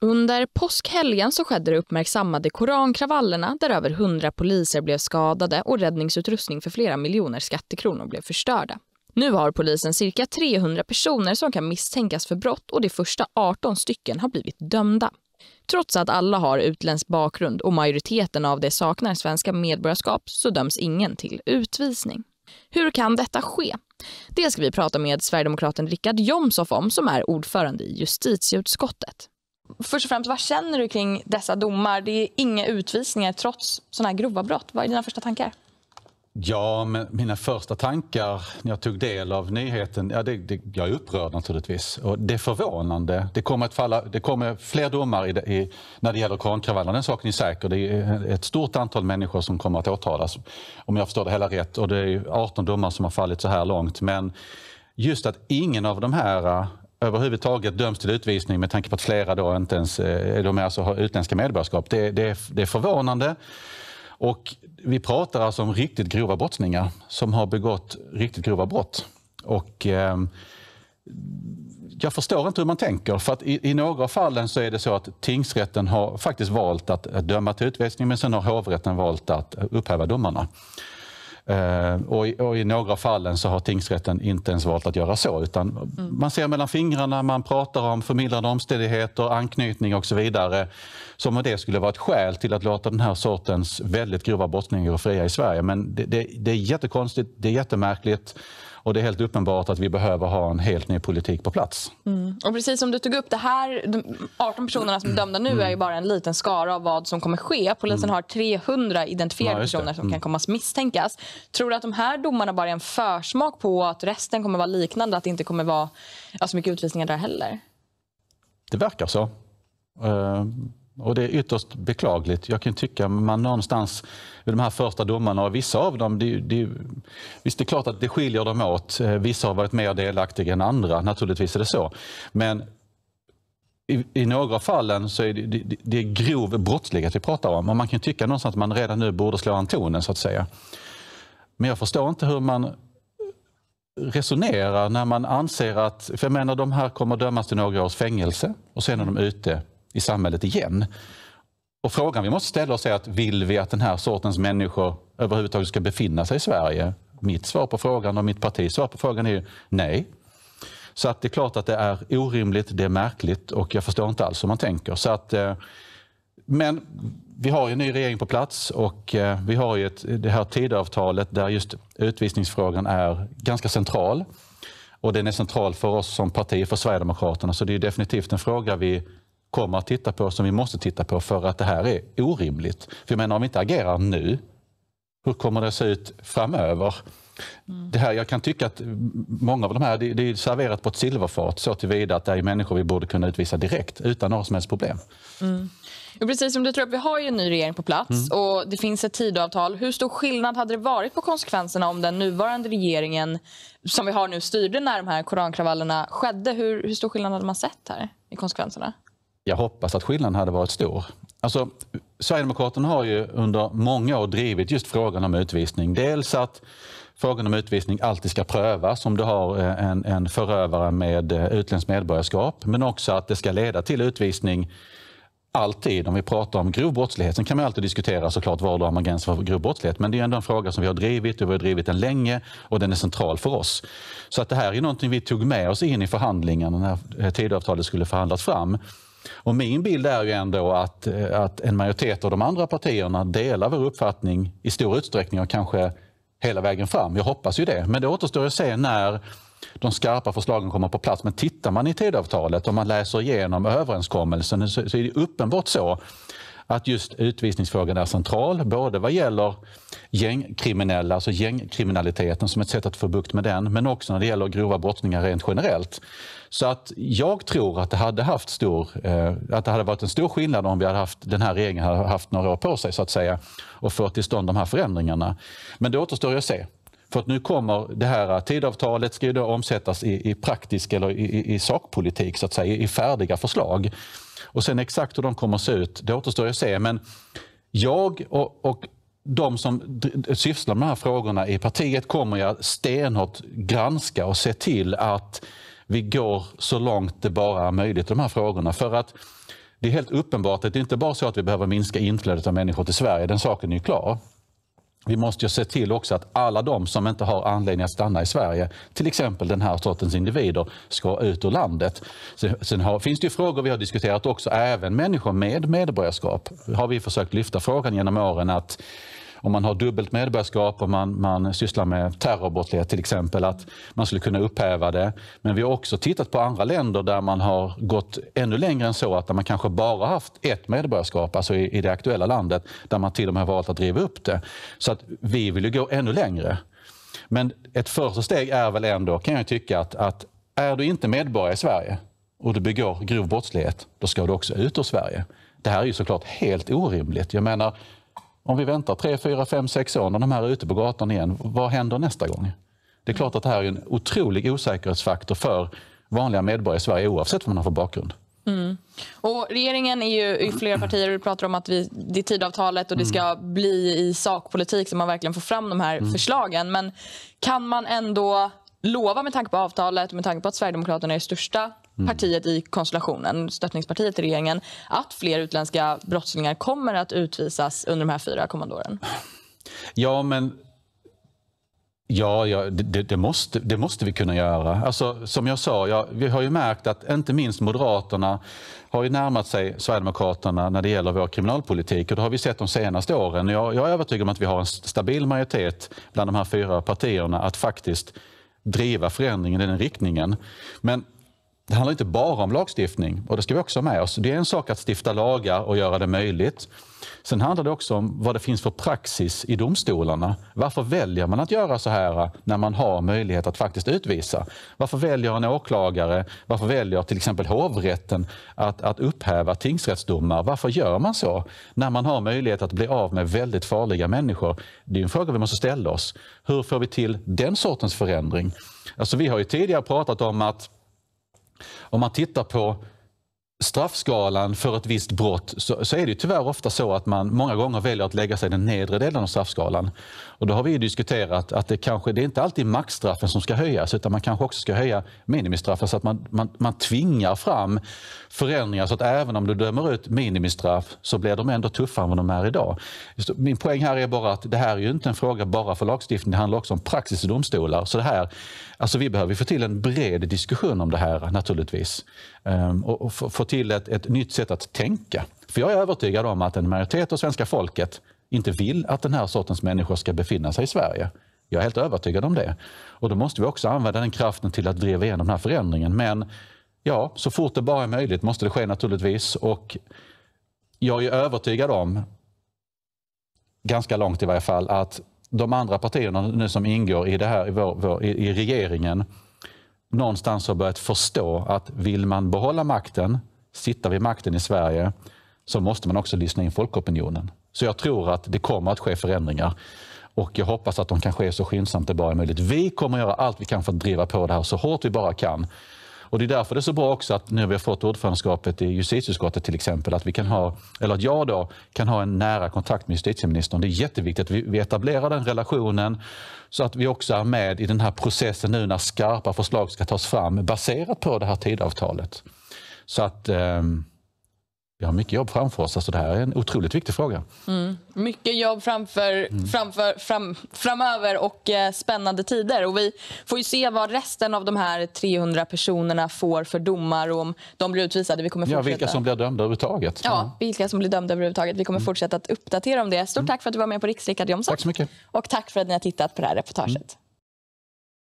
Under påskhelgen så skedde det uppmärksammade korankravallerna där över 100 poliser blev skadade och räddningsutrustning för flera miljoner skattekronor blev förstörda. Nu har polisen cirka 300 personer som kan misstänkas för brott och de första 18 stycken har blivit dömda. Trots att alla har utländsk bakgrund och majoriteten av det saknar svenska medborgarskap så döms ingen till utvisning. Hur kan detta ske? Det ska vi prata med sverigedemokraten Richard Jomshof om som är ordförande i justitieutskottet. Först och främst, vad känner du kring dessa domar? Det är inga utvisningar trots sådana här grova brott. Vad är dina första tankar? Ja, men mina första tankar när jag tog del av nyheten, ja, det, det, jag är upprörd naturligtvis. Och det är förvånande. Det kommer, att falla, det kommer fler domar i, i, när det gäller korankravallerna, den saken är säker. Det är ett stort antal människor som kommer att åtalas, om jag förstår det hela rätt. Och det är 18 domar som har fallit så här långt. Men just att ingen av de här överhuvudtaget döms till utvisning med tanke på att flera då inte ens eh, de alltså har utländska medborgarskap. Det, det, det är förvånande. Och vi pratar alltså om riktigt grova brottslingar som har begått riktigt grova brott. Och, eh, jag förstår inte hur man tänker. För att i, i, några av fallen så är det så att tingsrätten har faktiskt valt att döma till utvisning men sen har hovrätten valt att upphäva domarna. Eh, och i, och i, några fallen så har tingsrätten inte ens valt att göra så utan mm. man ser mellan fingrarna, man pratar om förmildrande omständigheter, anknytning och så vidare. Som om det skulle vara ett skäl till att låta den här sortens väldigt grova brottslingar gå fria i Sverige. Men det, det, det är jättekonstigt, det är jättemärkligt och det är helt uppenbart att vi behöver ha en helt ny politik på plats. Mm. Och precis som du tog upp, det här, de 18 personerna som är dömda nu är ju bara en liten skara av vad som kommer ske. Polisen har 300 identifierade ja, personer som kan mm. komma att misstänkas. Tror du att de här domarna bara är en försmak på att resten kommer vara liknande? Att det inte kommer vara så alltså, mycket utvisningar där heller? Det verkar så. Uh... Och Det är ytterst beklagligt. Jag kan tycka man någonstans vid de här första domarna, och vissa av dem, det, det, visst det är klart att det skiljer dem åt. Eh, vissa har varit mer delaktiga än andra, naturligtvis är det så. Men i, i några fallen så är det, det, det är grov brottslighet vi pratar om. Och man kan tycka någonstans att man redan nu borde slå an tonen så att säga. Men jag förstår inte hur man resonerar när man anser att, för jag menar de här kommer dömas till några års fängelse och sen är de ute i samhället igen. Och frågan vi måste ställa oss är att vill vi att den här sortens människor överhuvudtaget ska befinna sig i Sverige? Mitt svar på frågan och mitt partis svar på frågan är nej. Så att det är klart att det är orimligt, det är märkligt och jag förstår inte alls hur man tänker. Så att, eh, men vi har en ny regering på plats och eh, vi har ju ett, det här Tidöavtalet där just utvisningsfrågan är ganska central. Och den är central för oss som parti, för Sverigedemokraterna, så det är definitivt en fråga vi kommer att titta på som vi måste titta på för att det här är orimligt. För jag menar, om vi inte agerar nu, hur kommer det att se ut framöver? Mm. Det här, jag kan tycka att många av de här, det, det är serverat på ett silverfat så tillvida att det är människor vi borde kunna utvisa direkt utan några som helst problem. Mm. Ja, precis som du tror, vi har ju en ny regering på plats mm. och det finns ett tidavtal. Hur stor skillnad hade det varit på konsekvenserna om den nuvarande regeringen som vi har nu styrde när de här korankravallerna skedde? Hur, hur stor skillnad hade man sett här i konsekvenserna? jag hoppas att skillnaden hade varit stor. Alltså, Sverigedemokraterna har ju under många år drivit just frågan om utvisning. Dels att frågan om utvisning alltid ska prövas om du har eh, en, en förövare med eh, utländskt medborgarskap, men också att det ska leda till utvisning alltid, om vi pratar om grov brottslighet, sen kan man alltid diskutera såklart var man har gränsen för grov brottslighet, men det är ändå en fråga som vi har drivit och vi har drivit den länge och den är central för oss. Så att det här är någonting vi tog med oss in i förhandlingarna när eh, Tidöavtalet skulle förhandlas fram. Och min bild är ju ändå att, eh, att en majoritet av de andra partierna delar vår uppfattning i stor utsträckning och kanske hela vägen fram. Jag hoppas ju det. Men det återstår att se när de skarpa förslagen kommer på plats. Men tittar man i tidavtalet och man läser igenom överenskommelsen så är det uppenbart så att just utvisningsfrågan är central, både vad gäller gängkriminella, alltså gängkriminaliteten som ett sätt att få bukt med den, men också när det gäller grova brottslingar rent generellt. Så att jag tror att det hade, haft stor, eh, att det hade varit en stor skillnad om vi hade haft, den här regeringen hade haft några år på sig så att säga och fått till stånd de här förändringarna. Men det återstår att se. För att nu kommer det här tidavtalet ska ju omsättas i, i praktisk eller i, i, i sakpolitik, så att säga, i färdiga förslag. Och sen exakt hur de kommer att se ut, det återstår att se. Men jag och, och de som sysslar med de här frågorna i partiet kommer jag stenhårt granska och se till att vi går så långt det bara är möjligt i de här frågorna. För att det är helt uppenbart att det inte bara är så att vi behöver minska inflödet av människor till Sverige, den saken är ju klar vi måste ju se till också att alla de som inte har anledning att stanna i Sverige, till exempel den här sortens individer, ska ut ur landet. Sen, har, finns det frågor vi har diskuterat också, även människor med medborgarskap har vi försökt lyfta frågan genom åren att om man har dubbelt medborgarskap och man, man sysslar med terrorbrottslighet till exempel, att man skulle kunna upphäva det. Men vi har också tittat på andra länder där man har gått ännu längre än så, att där man kanske bara haft ett medborgarskap, alltså i, i det aktuella landet, där man till och med valt att driva upp det. Så att vi vill ju gå ännu längre. Men ett första steg är väl ändå, kan jag tycka, att, att är du inte medborgare i Sverige och du begår grov brottslighet, då ska du också ut ur Sverige. Det här är ju såklart helt orimligt. Jag menar, om vi väntar 3, 4, 5, 6 år när de här är ute på gatan igen, vad händer nästa gång? Det är klart att det här är en otrolig osäkerhetsfaktor för vanliga medborgare i Sverige oavsett vad man har för bakgrund. Mm. Och regeringen är ju i flera partier och pratar om att vi, det är tidavtalet och det ska mm. bli i sakpolitik som man verkligen får fram de här mm. förslagen. Men kan man ändå lova med tanke på avtalet och med tanke på att Sverigedemokraterna är det största Mm. partiet i konstellationen, stöttningspartiet i regeringen, att fler utländska brottslingar kommer att utvisas under de här fyra kommande åren? Ja, men Ja, ja det, det, måste, det måste vi kunna göra. Alltså, som jag sa, ja, vi har ju märkt att inte minst Moderaterna har ju närmat sig Sverigedemokraterna när det gäller vår kriminalpolitik. Och det har vi sett de senaste åren. Jag, jag är övertygad om att vi har en stabil majoritet bland de här fyra partierna att faktiskt driva förändringen i den riktningen. Men det handlar inte bara om lagstiftning och det ska vi också ha med oss. Det är en sak att stifta lagar och göra det möjligt. Sen handlar det också om vad det finns för praxis i domstolarna. Varför väljer man att göra så här när man har möjlighet att faktiskt utvisa? Varför väljer en åklagare, varför väljer till exempel hovrätten att, att upphäva tingsrättsdomar? Varför gör man så när man har möjlighet att bli av med väldigt farliga människor? Det är en fråga vi måste ställa oss. Hur får vi till den sortens förändring? Alltså, vi har ju tidigare pratat om att om man tittar på straffskalan för ett visst brott så, så, är det tyvärr ofta så att man många gånger väljer att lägga sig i den nedre delen av straffskalan. Och då har vi diskuterat att det kanske det är inte alltid maxstraffen som ska höjas utan man kanske också ska höja minimistraffen så att man, man, man tvingar fram förändringar så att även om du dömer ut minimistraff så blir de ändå tuffare än vad de är idag. Min poäng här är bara att det här är ju inte en fråga bara för lagstiftning, det handlar också om praxis i domstolar. Så det här, alltså vi behöver få till en bred diskussion om det här naturligtvis. Um, och, och för, till ett, ett nytt sätt att tänka. För jag är övertygad om att en majoritet av svenska folket inte vill att den här sortens människor ska befinna sig i Sverige. Jag är helt övertygad om det. Och då måste vi också använda den kraften till att driva igenom den här förändringen. Men ja, så fort det bara är möjligt måste det ske naturligtvis. Och jag är övertygad om, ganska långt i varje fall, att de andra partierna nu som ingår i, det här, i, vår, vår, i, i regeringen någonstans har börjat förstå att vill man behålla makten sitta vid makten i Sverige så måste man också lyssna in folkopinionen. Så jag tror att det kommer att ske förändringar och jag hoppas att de kan ske så skyndsamt det bara är möjligt. Vi kommer att göra allt vi kan för att driva på det här så hårt vi bara kan. Och Det är därför det är så bra också att nu vi har fått ordförandeskapet i justitieutskottet till exempel, att vi kan ha, eller att jag då kan ha en nära kontakt med justitieministern. Det är jätteviktigt att vi, etablerar den relationen så att vi också är med i den här processen nu när skarpa förslag ska tas fram baserat på det här tidavtalet. Så att eh, vi har mycket jobb framför oss. Alltså det här är en otroligt viktig fråga. Mm. Mycket jobb framför, mm. framför, fram, framöver och eh, spännande tider. Och vi får ju se vad resten av de här 300 personerna får för domar och om de blir utvisade. Vi kommer fortsätta. Ja, vilka som blir dömda överhuvudtaget. Ja, mm. vilka som blir dömda överhuvudtaget. Vi kommer mm. fortsätta att uppdatera om det. Stort mm. tack för att du var med på Riks, Jomsson. Tack så mycket. Och tack för att ni har tittat på det här reportaget.